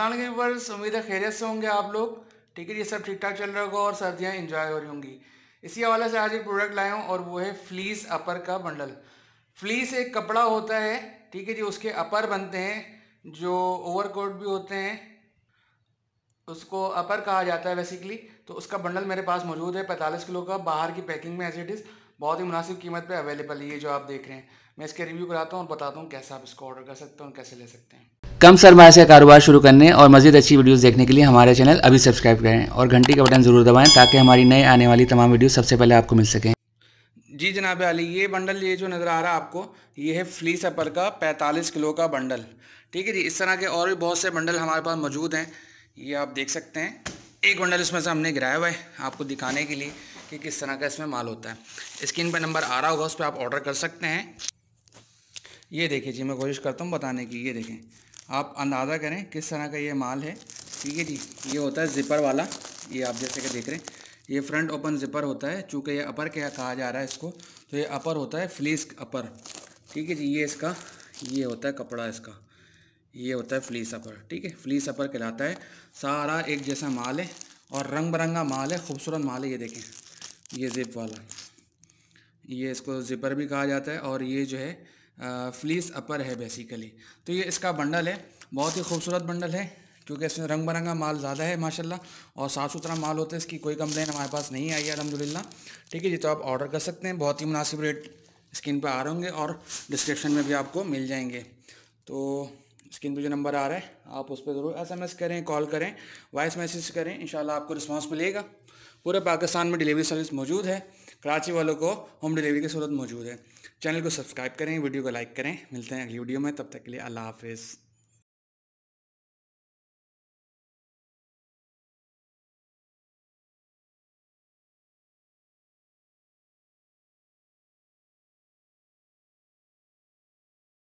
के ऊपर उम्मीद है खैरियत से होंगे आप लोग ठीक है ये सब ठीक ठाक चल रहा होगा और सर्दियाँ इन्जॉय हो रही होंगी इसी हवाले से आज एक प्रोडक्ट लाया हूँ और वो है फ्लीस अपर का बंडल फ्लीस एक कपड़ा होता है ठीक है जी उसके अपर बनते हैं जो ओवरकोट भी होते हैं उसको अपर कहा जाता है बेसिकली तो उसका बंडल मेरे पास मौजूद है पैंतालीस किलो का बाहर की पैकिंग में एज इट इज़ बहुत ही मुनासिब कीमत पर अवेलेबल है ये जो आप देख रहे हैं मैं इसके रिव्यू कराता हूँ और बताता हूँ कैसे आप इसको ऑर्डर कर सकते हैं और कैसे ले सकते हैं कम सरमाया से कारोबार शुरू करने और मजीद अच्छी वीडियोस देखने के लिए हमारे चैनल अभी सब्सक्राइब करें और घंटी का बटन ज़रूर दबाएं ताकि हमारी नई आने वाली तमाम वीडियो सबसे पहले आपको मिल सकें जी जनाब अली ये बंडल ये जो नज़र आ रहा है आपको ये है फ्ली सपर का पैंतालीस किलो का बंडल ठीक है जी इस तरह के और भी बहुत से बंडल हमारे पास मौजूद हैं ये आप देख सकते हैं एक बंडल इसमें से हमने गिराया हुआ है आपको दिखाने के लिए कि किस तरह का इसमें माल होता है स्क्रीन पर नंबर आ रहा होगा उस पर आप ऑर्डर कर सकते हैं ये देखिए जी मैं कोशिश करता हूँ बताने की ये देखें आप अंदाज़ा करें किस तरह का ये माल है ठीक है जी ये होता है ज़िपर वाला ये आप जैसे कि देख रहे हैं ये फ्रंट ओपन ज़िपर होता है चूँकि ये अपर क्या कहा जा रहा है इसको तो ये अपर होता है फ्लीस अपर ठीक है जी ये इसका ये होता है कपड़ा इसका ये होता है फ्लीस अपर ठीक है फ्लीस अपर कहलाता है सारा एक जैसा माल है और रंग बिरंगा माल है खूबसूरत माल है ये देखें ये ज़िप वाला ये इसको ज़िपर भी कहा जाता है और ये जो है फ्लीस अपर है बेसिकली तो ये इसका बंडल है बहुत ही खूबसूरत बंडल है क्योंकि इसमें रंग बरंगा माल ज़्यादा है माशाल्लाह और साफ़ सुथरा माल होता है इसकी कोई कंप्लेन हमारे पास नहीं आई है अलहमदिल्ला ठीक है जी तो आप ऑर्डर कर सकते हैं बहुत ही मुनासिब रेट स्क्रीन पर आ रहे होंगे और डिस्क्रिप्शन में भी आपको मिल जाएंगे तो स्क्रीन पर जो नंबर आ रहा है आप उस पर ज़रूर एस करें कॉल करें वॉइस मैसेज करें इन आपको रिस्पॉन्स मिलेगा पूरे पाकिस्तान में डिलीवरी सर्विस मौजूद है कराची वालों को होम डिलीवरी की सहूलत मौजूद है चैनल को सब्सक्राइब करें वीडियो को लाइक करें मिलते हैं अगली वीडियो में तब तक के लिए अल्लाह हाफिज़